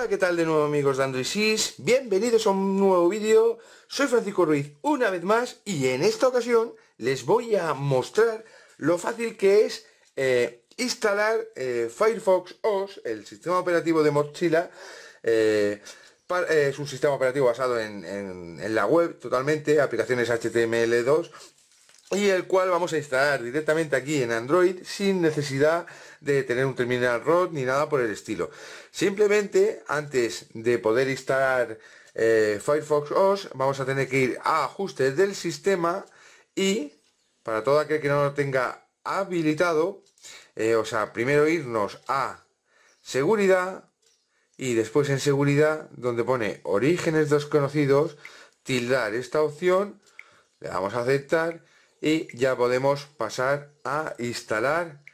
Hola, ¿qué tal de nuevo amigos de Android Bienvenidos a un nuevo vídeo. Soy Francisco Ruiz una vez más y en esta ocasión les voy a mostrar lo fácil que es eh, instalar eh, Firefox OS, el sistema operativo de Mozilla, eh, es un sistema operativo basado en, en la web totalmente, aplicaciones HTML2 y el cual vamos a instalar directamente aquí en Android sin necesidad de tener un terminal ROT ni nada por el estilo. Simplemente antes de poder instalar eh, Firefox OS vamos a tener que ir a ajustes del sistema y para todo aquel que no lo tenga habilitado, eh, o sea, primero irnos a seguridad y después en seguridad donde pone orígenes desconocidos, tildar esta opción, le damos a aceptar y ya podemos pasar a instalar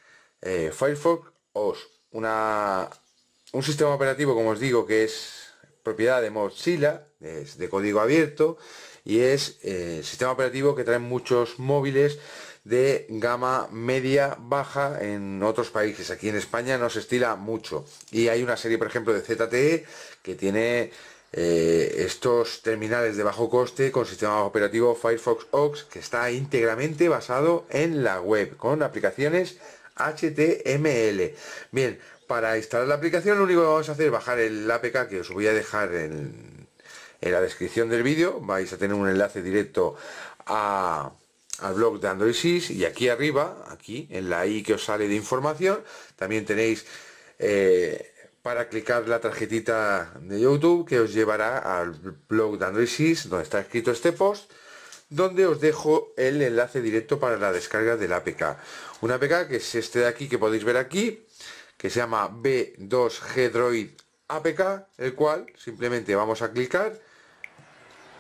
eh, Firefox OS una, un sistema operativo como os digo que es propiedad de Mozilla es de código abierto y es el eh, sistema operativo que traen muchos móviles de gama media baja en otros países aquí en España no se estila mucho y hay una serie por ejemplo de ZTE que tiene eh, estos terminales de bajo coste con sistema operativo Firefox Ox que está íntegramente basado en la web con aplicaciones HTML. Bien, para instalar la aplicación lo único que vamos a hacer es bajar el APK que os voy a dejar en, la descripción del vídeo. Vais a tener un enlace directo a, al blog de Android y aquí arriba, aquí en la I que os sale de información, también tenéis... Eh, para clicar la tarjetita de YouTube que os llevará al blog de Android donde está escrito este post donde os dejo el enlace directo para la descarga del APK una APK que es este de aquí que podéis ver aquí que se llama B2G Droid APK el cual simplemente vamos a clicar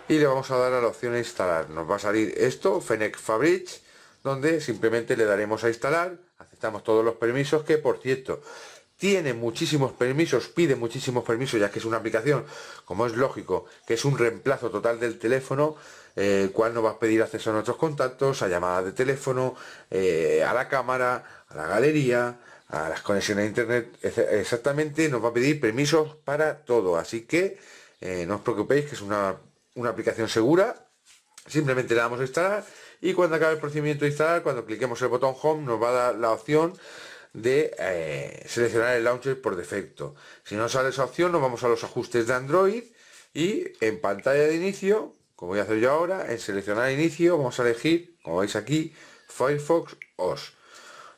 y le vamos a dar a la opción de instalar nos va a salir esto Fennec Fabric donde simplemente le daremos a instalar aceptamos todos los permisos que por cierto tiene muchísimos permisos, pide muchísimos permisos, ya que es una aplicación, como es lógico, que es un reemplazo total del teléfono, el eh, cual nos va a pedir acceso a nuestros contactos, a llamadas de teléfono, eh, a la cámara, a la galería, a las conexiones a internet, exactamente, nos va a pedir permisos para todo, así que eh, no os preocupéis, que es una, una aplicación segura, simplemente le damos a instalar y cuando acabe el procedimiento de instalar, cuando cliquemos el botón home, nos va a dar la opción de eh, seleccionar el launcher por defecto. Si no sale esa opción, nos vamos a los ajustes de Android y en pantalla de inicio, como voy a hacer yo ahora, en seleccionar inicio vamos a elegir, como veis aquí, Firefox OS.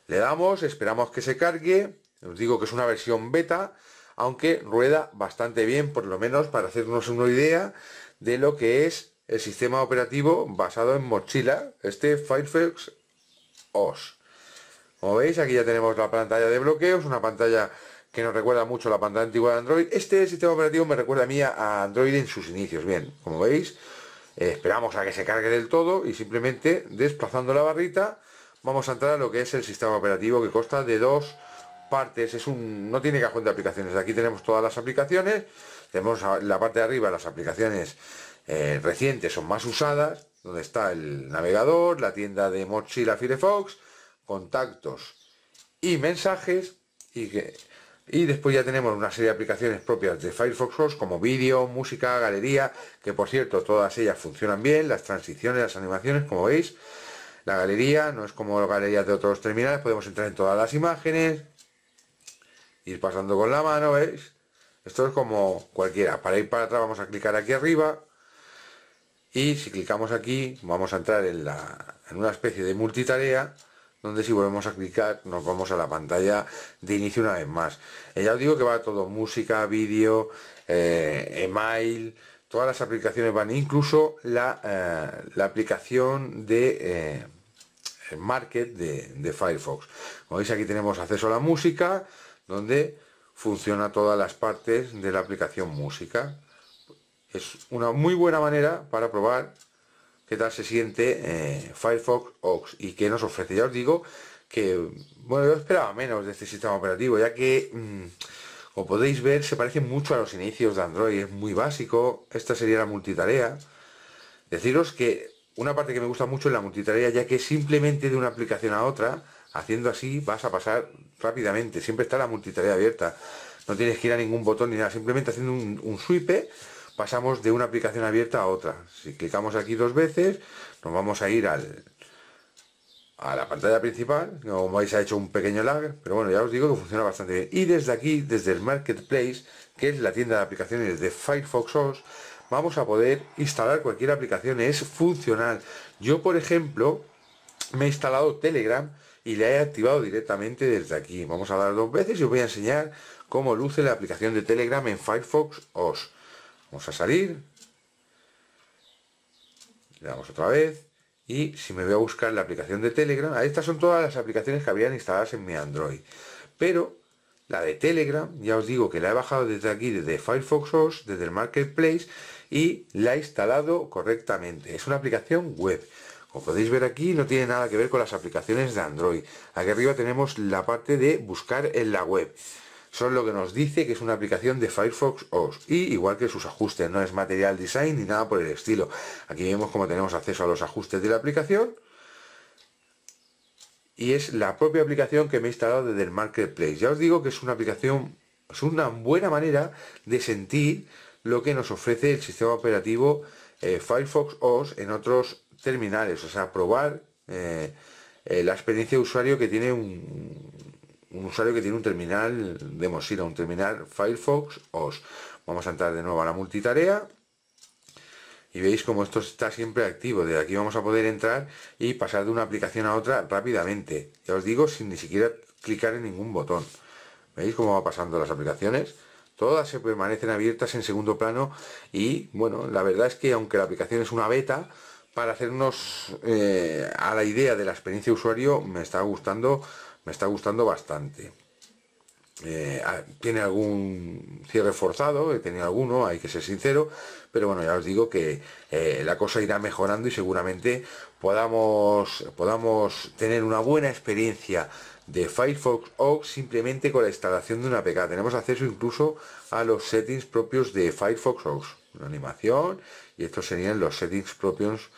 Le damos, esperamos que se cargue, os digo que es una versión beta, aunque rueda bastante bien, por lo menos para hacernos una idea de lo que es el sistema operativo basado en mochila, este Firefox OS. Como veis, aquí ya tenemos la pantalla de bloqueos, una pantalla que nos recuerda mucho a la pantalla antigua de Android. Este sistema operativo me recuerda a mí a Android en sus inicios. Bien, como veis, eh, esperamos a que se cargue del todo y simplemente desplazando la barrita vamos a entrar a lo que es el sistema operativo que consta de dos partes. Es un no tiene cajón de aplicaciones. Aquí tenemos todas las aplicaciones. Tenemos la parte de arriba las aplicaciones eh, recientes son más usadas, donde está el navegador, la tienda de mochila Firefox, contactos y mensajes y que y después ya tenemos una serie de aplicaciones propias de Firefox OS como vídeo, música, galería, que por cierto todas ellas funcionan bien, las transiciones, las animaciones, como veis. La galería no es como galerías de otros terminales, podemos entrar en todas las imágenes, ir pasando con la mano, ¿veis? Esto es como cualquiera. Para ir para atrás vamos a clicar aquí arriba y si clicamos aquí vamos a entrar en, la, en una especie de multitarea donde si volvemos a clicar nos vamos a la pantalla de inicio una vez más. ella eh, ya os digo que va todo, música, vídeo, eh, email, todas las aplicaciones van, incluso la, eh, aplicación de Market de, de, Firefox. Como veis aquí tenemos acceso a la música, donde funciona todas las partes de la aplicación música. Es una muy buena manera para probar qué tal se siente eh, Firefox Ox y qué nos ofrece. Ya os digo que, bueno, yo esperaba menos de este sistema operativo, ya que, mm, como podéis ver, se parece mucho a los inicios de Android, es muy básico, esta sería la multitarea. Deciros que una parte que me gusta mucho es la multitarea, ya que simplemente de una aplicación a otra, haciendo así, vas a pasar rápidamente, siempre está la multitarea abierta. No tienes que ir a ningún botón ni nada, simplemente haciendo un, un swipe pasamos de una aplicación abierta a otra. Si clicamos aquí dos veces, nos vamos a ir al, a la pantalla principal, como vais ha hecho un pequeño lag, pero bueno, ya os digo que funciona bastante bien. Y desde aquí, desde el Marketplace, que es la tienda de aplicaciones de Firefox OS, vamos a poder instalar cualquier aplicación, es funcional. Yo, por ejemplo, me he instalado Telegram y le he activado directamente desde aquí. Vamos a dar dos veces y os voy a enseñar cómo luce la aplicación de Telegram en Firefox OS. Vamos a salir. Le damos otra vez. Y si me voy a buscar la aplicación de Telegram, ah, estas son todas las aplicaciones que habían instaladas en mi Android. Pero la de Telegram, ya os digo que la he bajado desde aquí, desde Firefox desde el Marketplace, y la he instalado correctamente. Es una aplicación web. Como podéis ver aquí, no tiene nada que ver con las aplicaciones de Android. Aquí arriba tenemos la parte de buscar en la web son lo que nos dice que es una aplicación de Firefox OS y igual que sus ajustes, no es material design ni nada por el estilo. Aquí vemos cómo tenemos acceso a los ajustes de la aplicación y es la propia aplicación que me he instalado desde el Marketplace. Ya os digo que es una aplicación, es una buena manera de sentir lo que nos ofrece el sistema operativo eh, Firefox OS en otros terminales, o sea, probar eh, eh, la experiencia de usuario que tiene un, un usuario que tiene un terminal ir a un terminal Firefox OS. Vamos a entrar de nuevo a la multitarea y veis como esto está siempre activo. De aquí vamos a poder entrar y pasar de una aplicación a otra rápidamente. Ya os digo, sin ni siquiera clicar en ningún botón. ¿Veis cómo va pasando las aplicaciones? Todas se permanecen abiertas en segundo plano y, bueno, la verdad es que aunque la aplicación es una beta, para hacernos eh, a la idea de la experiencia de usuario me está gustando me está gustando bastante eh, ah, tiene algún cierre forzado he tenido alguno hay que ser sincero pero bueno ya os digo que eh, la cosa irá mejorando y seguramente podamos podamos tener una buena experiencia de Firefox o simplemente con la instalación de una PK. tenemos acceso incluso a los settings propios de Firefox OS una animación, y estos serían los settings propios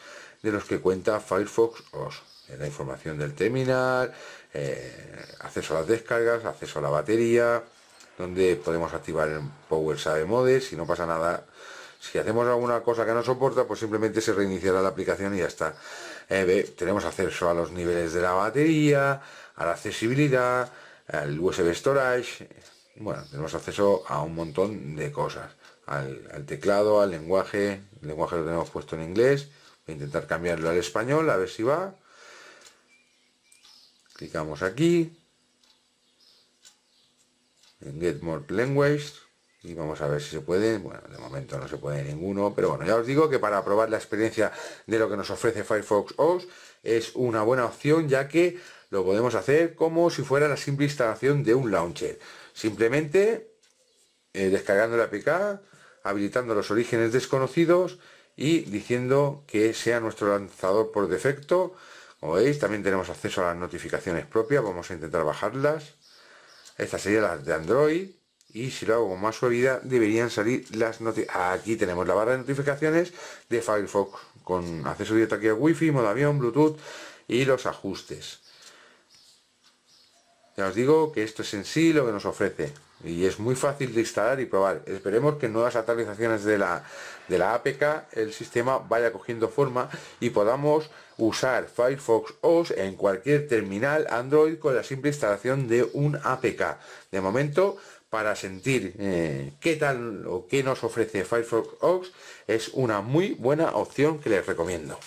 de los que cuenta Firefox OS. La información del terminal, eh, acceso a las descargas, acceso a la batería, donde podemos activar el Power Save Mode, si no pasa nada. Si hacemos alguna cosa que no soporta, pues simplemente se reiniciará la aplicación y ya está. Eh, tenemos acceso a los niveles de la batería, a la accesibilidad, al USB Storage. Bueno, tenemos acceso a un montón de cosas al, teclado, al lenguaje, el lenguaje lo tenemos puesto en inglés, voy a intentar cambiarlo al español, a ver si va, clicamos aquí, en Get More Language, y vamos a ver si se puede, bueno, de momento no se puede ninguno, pero bueno, ya os digo que para probar la experiencia de lo que nos ofrece Firefox OS es una buena opción ya que lo podemos hacer como si fuera la simple instalación de un launcher, simplemente eh, descargando la APK, habilitando los orígenes desconocidos y diciendo que sea nuestro lanzador por defecto. Como veis, también tenemos acceso a las notificaciones propias, vamos a intentar bajarlas. Estas serían las de Android. Y si lo hago con más suavidad, deberían salir las notificaciones. Aquí tenemos la barra de notificaciones de Firefox, con acceso directo aquí a Wi-Fi, modo avión, Bluetooth y los ajustes. Ya os digo que esto es en sí lo que nos ofrece y es muy fácil de instalar y probar. Esperemos que en nuevas actualizaciones de la, de APK el sistema vaya cogiendo forma y podamos usar Firefox OS en cualquier terminal Android con la simple instalación de un APK. De momento, para sentir eh, qué tal o qué nos ofrece Firefox OS, es una muy buena opción que les recomiendo.